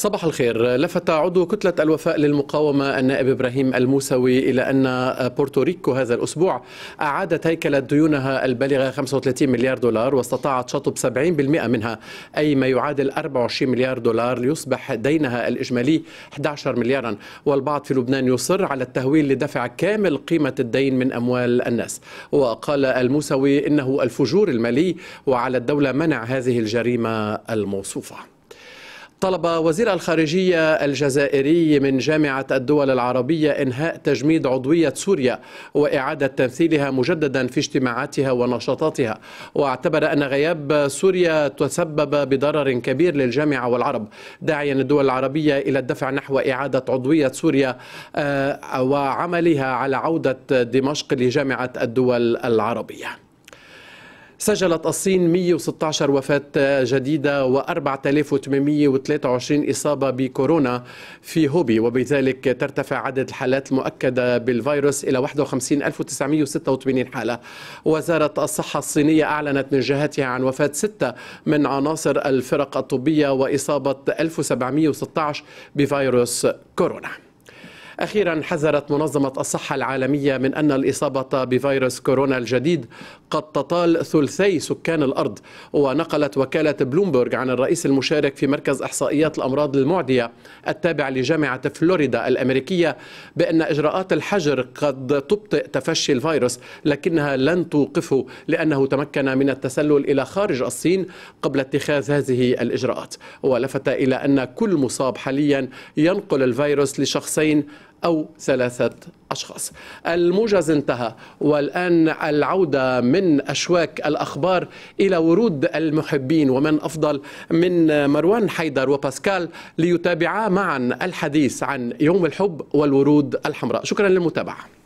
صباح الخير لفت عضو كتلة الوفاء للمقاومة النائب إبراهيم الموسوي إلى أن بورتوريكو هذا الأسبوع أعادت هيكلة ديونها البالغة 35 مليار دولار واستطاعت شطب 70% منها أي ما يعادل 24 مليار دولار ليصبح دينها الإجمالي 11 مليارا والبعض في لبنان يصر على التهويل لدفع كامل قيمة الدين من أموال الناس وقال الموسوي إنه الفجور المالي وعلى الدولة منع هذه الجريمة الموصوفة طلب وزير الخارجية الجزائري من جامعة الدول العربية إنهاء تجميد عضوية سوريا وإعادة تمثيلها مجددا في اجتماعاتها ونشاطاتها واعتبر أن غياب سوريا تسبب بضرر كبير للجامعة والعرب داعيا الدول العربية إلى الدفع نحو إعادة عضوية سوريا آه، وعملها على عودة دمشق لجامعة الدول العربية سجلت الصين 116 وفاة جديدة و4823 إصابة بكورونا في هوبي وبذلك ترتفع عدد الحالات المؤكدة بالفيروس إلى 51986 حالة وزارة الصحة الصينية أعلنت من جهتها عن وفاة ستة من عناصر الفرق الطبية وإصابة 1716 بفيروس كورونا أخيرا حذرت منظمة الصحة العالمية من أن الإصابة بفيروس كورونا الجديد قد تطال ثلثي سكان الأرض ونقلت وكالة بلومبرج عن الرئيس المشارك في مركز إحصائيات الأمراض المعدية التابع لجامعة فلوريدا الأمريكية بأن إجراءات الحجر قد تبطئ تفشي الفيروس لكنها لن توقفه لأنه تمكن من التسلل إلى خارج الصين قبل اتخاذ هذه الإجراءات ولفت إلى أن كل مصاب حاليا ينقل الفيروس لشخصين أو ثلاثة أشخاص الموجز انتهى والآن العودة من أشواك الأخبار إلى ورود المحبين ومن أفضل من مروان حيدر وباسكال ليتابعا معا الحديث عن يوم الحب والورود الحمراء شكرا للمتابعة